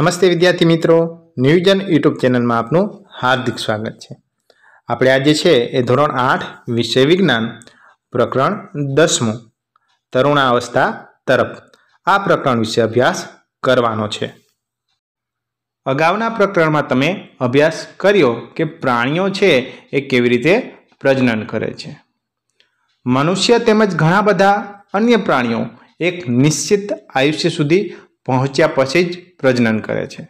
નમસ્તે વિદ્યાર્થી મિત્રો ન્યૂજન યુટ્યુબ ચેનલમાં આપનું હાર્દિક સ્વાગત છે આપણે આજે છે એ ધોરણ આઠ વિષય વિજ્ઞાન પ્રકરણ દસમું તરુણાવસ્થા તરફ આ પ્રકરણ વિશે અભ્યાસ કરવાનો છે અગાઉના પ્રકરણમાં તમે અભ્યાસ કર્યો કે પ્રાણીઓ છે એ કેવી રીતે પ્રજનન કરે છે મનુષ્ય તેમજ ઘણા બધા અન્ય પ્રાણીઓ એક નિશ્ચિત આયુષ્ય સુધી પહોંચ્યા પછી જ પ્રજનન કરે છે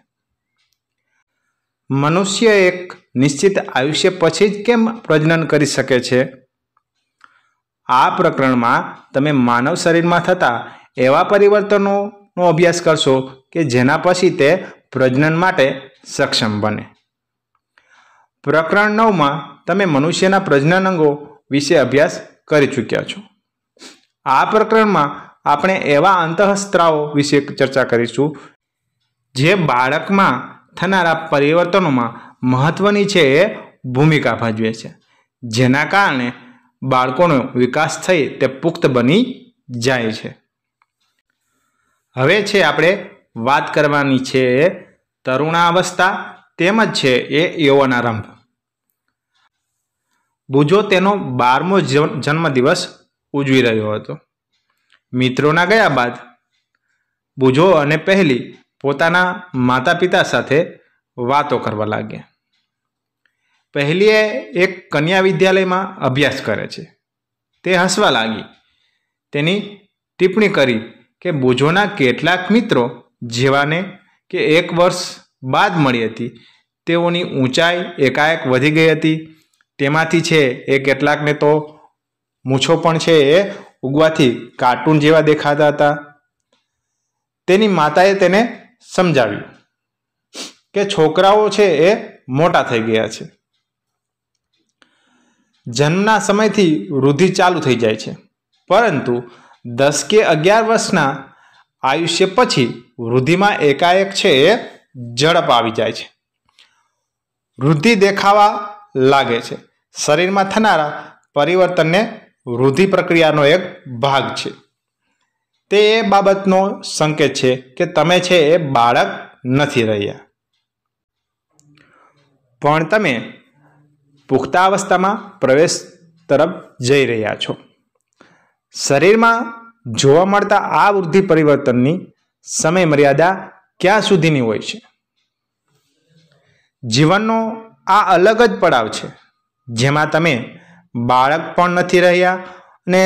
મનુષ્ય એક નિશ્ચિત આયુષ્ય પછી જ કેમ પ્રજનન કરી શકે છે આ પ્રકરણમાં તમે માનવ શરીરમાં થતા એવા પરિવર્તનોનો અભ્યાસ કરશો કે જેના પછી તે પ્રજનન માટે સક્ષમ બને પ્રકરણ નવમાં તમે મનુષ્યના પ્રજનન અંગો વિશે અભ્યાસ કરી ચૂક્યા છો આ પ્રકરણમાં આપણે એવા અંતઃસ્ત્રાવો વિશે ચર્ચા કરીશું જે બાળકમાં થનારા પરિવર્તનોમાં મહત્ત્વની છે એ ભૂમિકા ભજવે છે જેના કારણે બાળકોનો વિકાસ થઈ તે પુખ્ત બની જાય છે હવે છે આપણે વાત કરવાની છે તરુણાવસ્થા તેમજ છે એ યૌવનારંભ બુજો તેનો બારમો જન્મદિવસ ઉજવી રહ્યો હતો મિત્રોના ગયા બાદ બુજો અને પહેલી પોતાના માતા પિતા સાથે વાતો કરવા લાગ્યા પહેલીએ એક કન્યા વિદ્યાલયમાં અભ્યાસ કરે છે તે હસવા લાગી તેની ટિપ્પણી કરી કે બુજોના કેટલાક મિત્રો જેવાને કે એક વર્ષ બાદ મળી હતી તેઓની ઊંચાઈ એકાએક વધી ગઈ હતી તેમાંથી છે એ કેટલાકને તો મૂછો પણ છે એ ઉગવાથી કાર્ટૂન જેવા દેખાતા હતા તેની માતાએ તેને સમજાવ્યું કે છોકરાઓ છે એ મોટા થઈ ગયા છે જન્મના સમયથી વૃદ્ધિ ચાલુ થઈ જાય છે પરંતુ દસ કે અગિયાર વર્ષના આયુષ્ય પછી વૃદ્ધિમાં એકાએક છે એ ઝડપ આવી જાય છે વૃદ્ધિ દેખાવા લાગે છે શરીરમાં થનારા પરિવર્તનને વૃદ્ધિ પ્રક્રિયાનો એક ભાગ છે તે એ બાબતનો સંકેત છે કે તમે છે એ બાળક નથી રહ્યા પણ તમે પુખ્તાવસ્થામાં પ્રવેશ તરફ જઈ રહ્યા છો શરીરમાં જોવા મળતા આ વૃદ્ધિ પરિવર્તનની સમય મર્યાદા ક્યાં સુધીની હોય છે જીવનનો આ અલગ જ પડાવ છે જેમાં તમે બાળક પણ નથી રહ્યા અને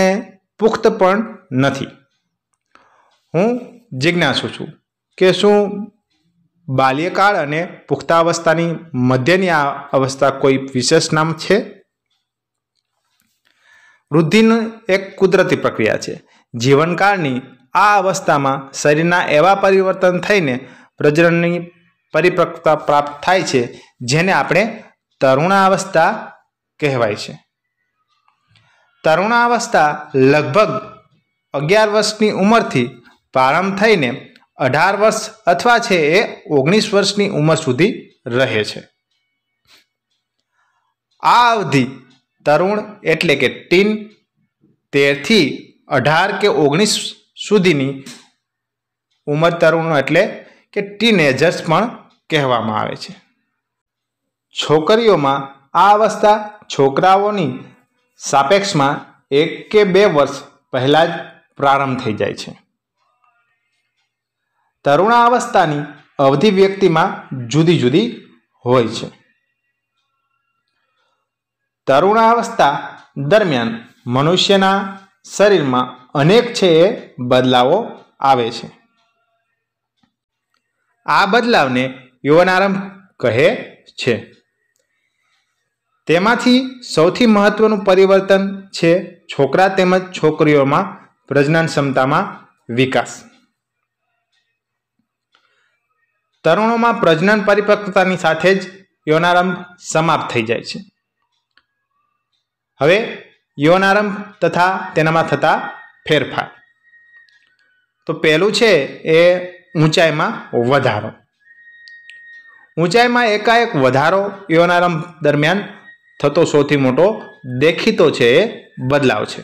પુખ્ત પણ નથી હું જિજ્ઞાસુ છું કે શું બાલ્યકાળ અને પુખ્તાવસ્થાની મધ્યની આ અવસ્થા કોઈ વિશેષ નામ છે વૃદ્ધિની એક કુદરતી પ્રક્રિયા છે જીવનકાળની આ અવસ્થામાં શરીરના એવા પરિવર્તન થઈને પ્રજનનની પરિપક્વતા પ્રાપ્ત થાય છે જેને આપણે તરુણાવસ્થા કહેવાય છે તરુણાવસ્થા લગભગ અગિયાર વર્ષની ઉંમરથી પ્રારંભ થઈને અઢાર વર્ષ અથવા છે એ ઓગણીસ વર્ષની ઉંમર સુધી રહે છે આ અવધિ તરુણ એટલે કે ટીન તેરથી અઢાર કે ઓગણીસ સુધીની ઉંમર તરુણ એટલે કે ટીનેજર્સ પણ કહેવામાં આવે છે છોકરીઓમાં આ અવસ્થા છોકરાઓની સાપેક્ષમાં એક કે બે વર્ષ પહેલાં જ પ્રારંભ થઈ જાય છે તરુણાવસ્થાની અવધિ વ્યક્તિમાં જુદી જુદી હોય છે તરુણાવસ્થા દરમિયાન મનુષ્યના શરીરમાં અનેક છે એ બદલાવો આવે છે આ બદલાવને યુવાનારંભ કહે છે તેમાંથી સૌથી મહત્ત્વનું પરિવર્તન છે છોકરા તેમજ છોકરીઓમાં પ્રજનન ક્ષમતામાં વિકાસ તરુણોમાં પ્રજનન પરિપક્વતાની સાથે જ યોનારંભ સમાપ્ત થઈ જાય છે હવે યોનારંભ તથા તેનામાં થતા ફેરફાર તો પહેલું છે એ ઊંચાઈમાં વધારો ઊંચાઈમાં એકાએક વધારો યોનારંભ દરમિયાન થતો સૌથી મોટો દેખીતો છે એ બદલાવ છે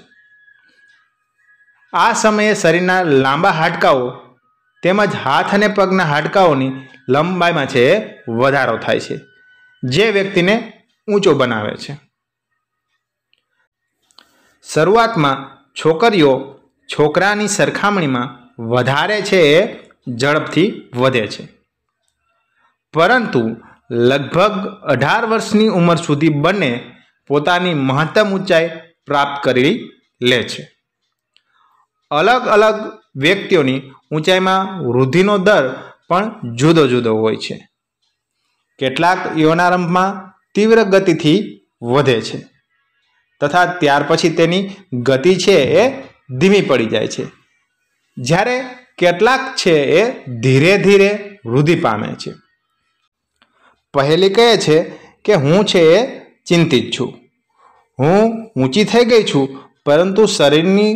આ સમયે શરીરના લાંબા હાડકાઓ તેમજ હાથ અને પગના હાડકાઓની લંબાઈમાં છે વધારો થાય છે જે વ્યક્તિને ઊંચો બનાવે છે શરૂઆતમાં છોકરીઓ છોકરાની સરખામણીમાં વધારે છે એ ઝડપથી વધે છે પરંતુ લગભગ અઢાર વર્ષની ઉંમર સુધી બંને પોતાની મહત્તમ ઊંચાઈ પ્રાપ્ત કરી લે છે અલગ અલગ વ્યક્તિઓની ઊંચાઈમાં વૃદ્ધિનો દર પણ જુદો જુદો હોય છે કેટલાક યોનારંભમાં તીવ્ર ગતિથી વધે છે તથા ત્યાર પછી તેની ગતિ છે એ ધીમી પડી જાય છે જ્યારે કેટલાક છે એ ધીરે ધીરે વૃદ્ધિ પામે છે પહેલી કહે છે કે હું છે એ ચિંતિત છું હું ઊંચી થઈ ગઈ છું પરંતુ શરીરની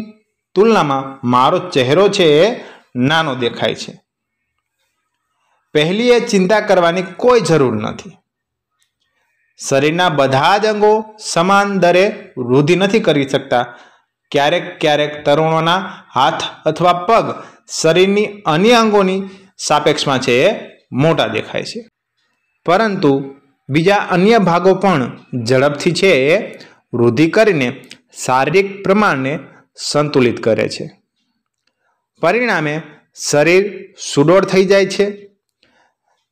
તુલનામાં મારો ચહેરો છે એ નાનો દેખાય છે પહેલી એ ચિંતા કરવાની કોઈ જરૂર નથી શરીરના બધા જ અંગો સમાન દરે વૃદ્ધિ નથી કરી શકતા ક્યારેક ક્યારેક તરુણોના હાથ અથવા પગ શરીરની અન્ય અંગોની સાપેક્ષમાં છે એ મોટા દેખાય છે પરંતુ બીજા અન્ય ભાગો પણ ઝડપથી છે એ વૃદ્ધિ કરીને શારીરિક પ્રમાણને સંતુલિત કરે છે પરિણામે શરીર સુડોળ થઈ જાય છે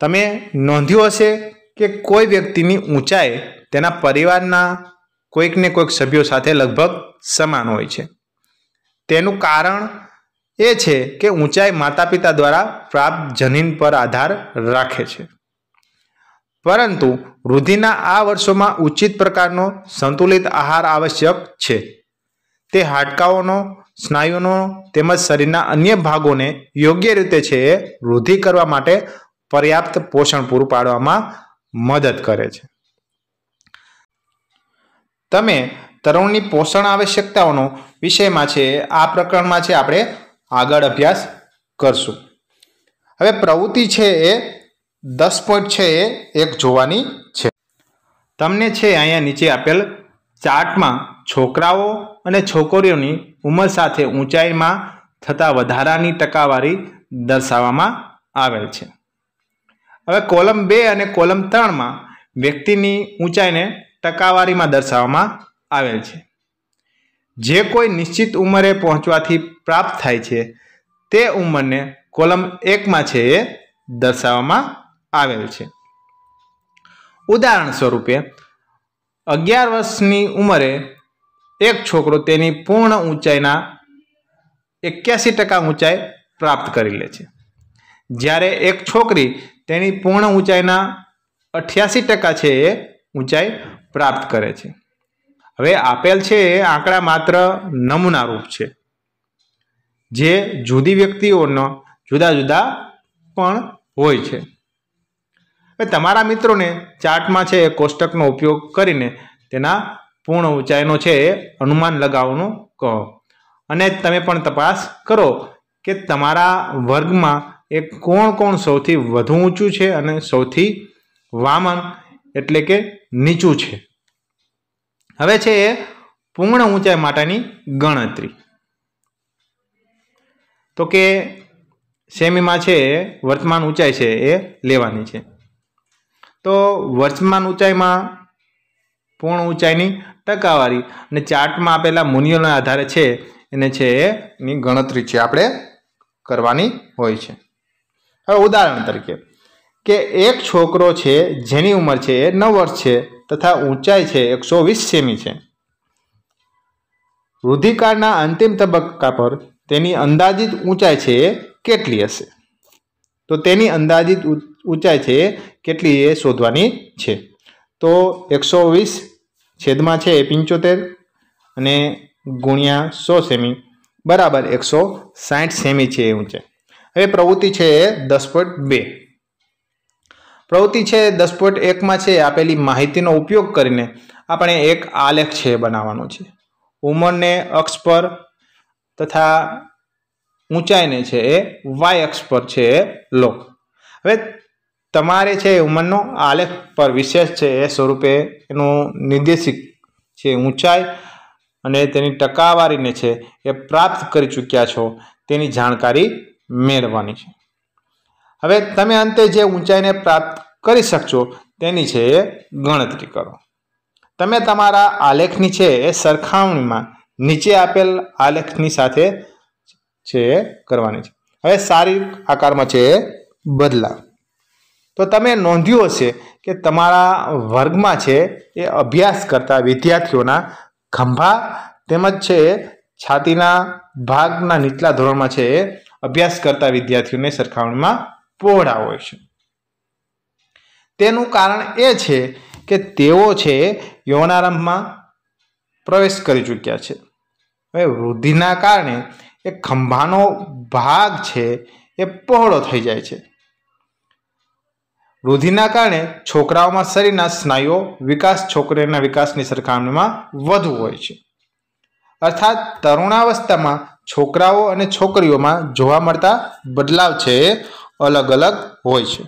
તમે નોંધ્યું હશે કે કોઈ વ્યક્તિની ઊંચાઈ તેના પરિવારના કોઈકને કોઈક સભ્યો સાથે લગભગ સમાન હોય છે તેનું કારણ એ છે કે ઊંચાઈ માતા પિતા દ્વારા પ્રાપ્ત જનીન પર આધાર રાખે છે પરંતુ વૃદ્ધિના આ વર્ષોમાં ઉચિત પ્રકારનો સંતુલિત આહાર આવશ્યક છે તે હાડકાઓનો સ્નાયુનો તેમજ શરીરના અન્ય ભાગોને યોગ્ય રીતે છે એ વૃદ્ધિ કરવા માટે પર્યાપ્ત પોષણ પૂરું પાડવામાં મદદ કરે છે તમે તરુણની પોષણ આવશ્યકતાઓનો વિષયમાં છે આ પ્રકરણમાં છે આપણે આગળ અભ્યાસ કરશું હવે પ્રવૃત્તિ છે એ દસ પોઈન્ટ છે એ એક જોવાની છે તમને છે અહીંયા નીચે આપેલ ચાર્ટમાં છોકરાઓ અને છોકરીઓની ઉંમર સાથે ઊંચાઈમાં થતા વધારાની ટકાવારી દર્શાવવામાં આવેલ છે હવે કોલમ બે અને કોલમ ત્રણમાં વ્યક્તિની ઊંચાઈને ટકાવારીમાં દર્શાવવામાં આવેલ છે જે કોઈ નિશ્ચિત ઉંમરે પહોંચવાથી પ્રાપ્ત થાય છે તે ઉંમરને કોલમ એકમાં છે એ દર્શાવવામાં આવેલ છે ઉદાહરણ સ્વરૂપે અગિયાર વર્ષની ઉંમરે એક છોકરો તેની પૂર્ણ ઊંચાઈના એક્યાસી ટકા ઊંચાઈ પ્રાપ્ત કરી લે છે જ્યારે એક છોકરી તેની પૂર્ણ ઊંચાઈના અઠ્યાસી ટકા છે એ ઊંચાઈ પ્રાપ્ત કરે છે હવે આપેલ છે એ આંકડા માત્ર નમૂનારૂપ છે જે જુદી વ્યક્તિઓનો જુદા જુદા પણ હોય છે હવે તમારા મિત્રોને ચાર્ટમાં છે એ કોષ્ટકનો ઉપયોગ કરીને તેના પૂર્ણ ઊંચાઈનો છે એ અનુમાન લગાવવાનું કહો અને તમે પણ તપાસ કરો કે તમારા વર્ગમાં એ કોણ કોણ સૌથી વધુ ઊંચું છે અને સૌથી વામન એટલે કે નીચું છે હવે છે એ પૂર્ણ ઊંચાઈ માટેની ગણતરી તો કે સેમીમાં છે વર્તમાન ઊંચાઈ છે એ લેવાની છે તો વર્તમાન ઊંચાઈમાં પૂર્ણ ઊંચાઈની ટકાવારી અને ચાર્ટમાં આપેલા મૂલ્યોના આધારે છે એને છે એની ગણતરી છે આપણે કરવાની હોય છે હવે ઉદાહરણ તરીકે કે એક છોકરો છે જેની ઉંમર છે એ નવ વર્ષ છે તથા ઊંચાઈ છે એકસો વીસ સેમી છે વૃદ્ધિકાળના અંતિમ તબક્કા પર તેની અંદાજિત ઊંચાઈ છે એ કેટલી હશે તો તેની અંદાજિત ઊંચાઈ છે કેટલી એ શોધવાની છે તો એકસો વીસ છેદમાં છે પંચોતેર અને ગુણ્યા સો સેમી બરાબર એકસો સાઠ સેમી છે એ ઊંચાઈ હવે પ્રવૃત્તિ છે દસ પોઈન્ટ બે પ્રવૃત્તિ છે દસ પોઈન્ટ એકમાં છે આપેલી માહિતીનો ઉપયોગ કરીને આપણે એક આલેખ છે બનાવવાનો છે ઉંમરને અક્ષ પર તથા ઊંચાઈને છે એ વાય અક્ષ પર છે એ લો હવે તમારે છે ઉંમરનો આલેખ પર વિશેષ છે એ સ્વરૂપે એનું નિર્દેશિક છે ઊંચાઈ અને તેની ટકાવારીને છે એ પ્રાપ્ત કરી ચૂક્યા છો તેની જાણકારી મેળવવાની છે હવે તમે અંતે જે ઊંચાઈને પ્રાપ્ત કરી શકશો તેની છે એ ગણતરી કરો તમે તમારા આલેખની છે એ સરખામણીમાં નીચે આપેલ આલેખની સાથે છે કરવાની છે હવે શારીરિક આકારમાં છે બદલા તો તમે નોંધ્યું હશે કે તમારા વર્ગમાં છે એ અભ્યાસ કરતા વિદ્યાર્થીઓના ખંભા તેમજ છે છાતીના ભાગના નીચલા ધોરણમાં છે અભ્યાસ કરતા વિદ્યાર્થીઓને સરખામણીમાં પહોળા હોય છે તેનું કારણ એ છે કે તેઓ છે યૌનારંભમાં પ્રવેશ કરી ચૂક્યા છે હવે વૃદ્ધિના કારણે એ ખંભાનો ભાગ છે એ પહોળો થઈ જાય છે રુધિરના કારણે છોકરાઓમાં શરીરના સ્નાયુઓ વિકાસ છોકરીઓના વિકાસની સરખામણીમાં વધુ હોય છે અર્થાત તરુણાવસ્થામાં છોકરાઓ અને છોકરીઓમાં જોવા મળતા બદલાવ છે એ અલગ અલગ હોય છે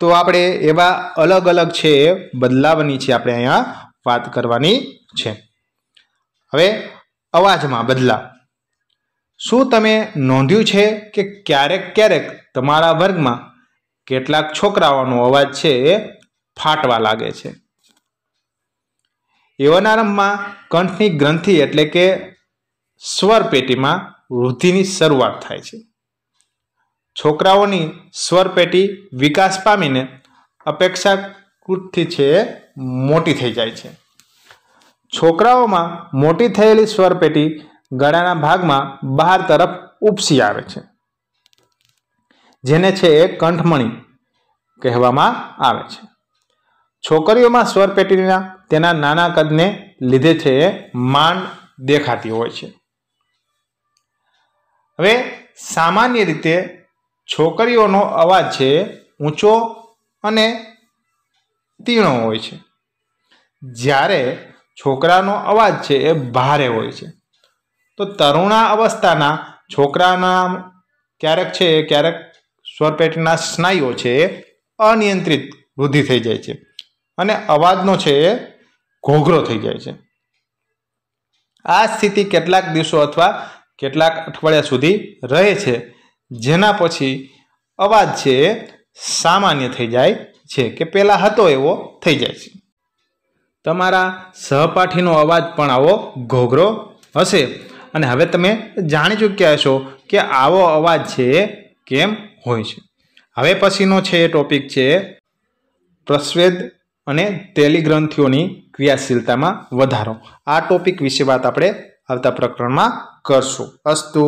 તો આપણે એવા અલગ અલગ છે એ બદલાવની છે આપણે અહીંયા વાત કરવાની છે હવે અવાજમાં બદલાવ શું તમે નોંધ્યું છે કે ક્યારેક ક્યારેક તમારા વર્ગમાં કેટલાક છોકરાઓનો અવાજ છે એ ફાટવા લાગે છે એવનારંભમાં કંઠની ગ્રંથિ એટલે કે સ્વર પેટીમાં વૃદ્ધિની શરૂઆત થાય છે છોકરાઓની સ્વર પેટી વિકાસ પામીને અપેક્ષાકૃતથી છે મોટી થઈ જાય છે છોકરાઓમાં મોટી થયેલી સ્વર પેટી ગળાના ભાગમાં બહાર તરફ ઉપસી આવે છે જેને છે એ કંઠમણી કહેવામાં આવે છે છોકરીઓમાં સ્વરપેટીના તેના નાના કદને લીધે છે એ માંડ દેખાતી હોય છે હવે સામાન્ય રીતે છોકરીઓનો અવાજ છે ઊંચો અને તીણો હોય છે જ્યારે છોકરાનો અવાજ છે એ ભારે હોય છે તો તરુણા અવસ્થાના છોકરાના ક્યારેક છે ક્યારેક સ્વરપેટના સ્નાયુઓ છે અનિયંત્રિત વૃદ્ધિ થઈ જાય છે અને અવાજનો છે ઘોઘરો થઈ જાય છે આ સ્થિતિ કેટલાક દિવસો અથવા કેટલાક અઠવાડિયા સુધી રહે છે જેના પછી અવાજ છે સામાન્ય થઈ જાય છે કે પહેલાં હતો એવો થઈ જાય છે તમારા સહપાઠીનો અવાજ પણ આવો ઘોઘરો હશે અને હવે તમે જાણી ચૂક્યા છો કે આવો અવાજ છે કેમ હોય છે હવે પછીનો છે એ ટોપિક છે પ્રસ્વેદ અને તેલી ગ્રંથિઓની ક્રિયાશીલતામાં વધારો આ ટોપિક વિશે વાત આપણે આવતા પ્રકરણમાં કરશું અસ્તુ